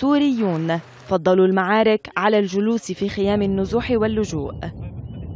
سوريون فضلوا المعارك على الجلوس في خيام النزوح واللجوء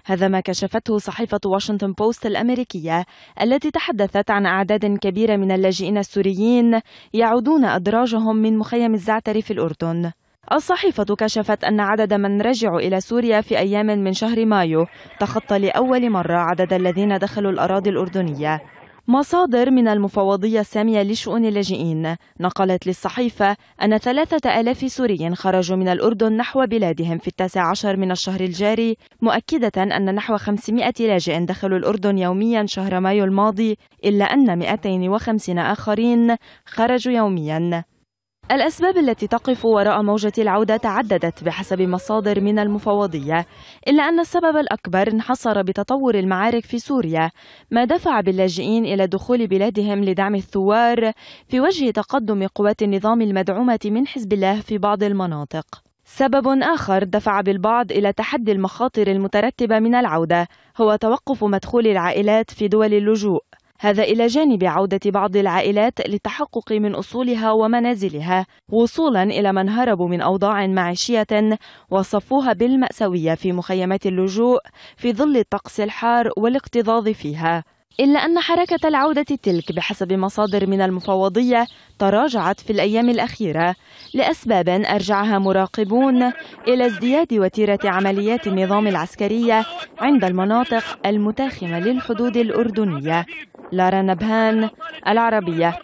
هذا ما كشفته صحيفة واشنطن بوست الأمريكية التي تحدثت عن أعداد كبيرة من اللاجئين السوريين يعودون أدراجهم من مخيم الزعتر في الأردن الصحيفة كشفت أن عدد من رجعوا إلى سوريا في أيام من شهر مايو تخطى لأول مرة عدد الذين دخلوا الأراضي الأردنية مصادر من المفوضية السامية لشؤون اللاجئين نقلت للصحيفة أن ثلاثة ألاف سوري خرجوا من الأردن نحو بلادهم في التاسع عشر من الشهر الجاري مؤكدة أن نحو 500 لاجئ دخلوا الأردن يوميا شهر مايو الماضي إلا أن 250 آخرين خرجوا يوميا الأسباب التي تقف وراء موجة العودة تعددت بحسب مصادر من المفوضية إلا أن السبب الأكبر انحصر بتطور المعارك في سوريا ما دفع باللاجئين إلى دخول بلادهم لدعم الثوار في وجه تقدم قوات النظام المدعومة من حزب الله في بعض المناطق سبب آخر دفع بالبعض إلى تحدي المخاطر المترتبة من العودة هو توقف مدخول العائلات في دول اللجوء هذا إلى جانب عودة بعض العائلات للتحقق من أصولها ومنازلها وصولا إلى من هربوا من أوضاع معيشية وصفوها بالمأساوية في مخيمات اللجوء في ظل الطقس الحار والاكتظاظ فيها إلا أن حركة العودة تلك بحسب مصادر من المفوضية تراجعت في الأيام الأخيرة لأسباب أرجعها مراقبون إلى ازدياد وتيرة عمليات النظام العسكرية عند المناطق المتاخمة للحدود الأردنية لارا نبهان العربية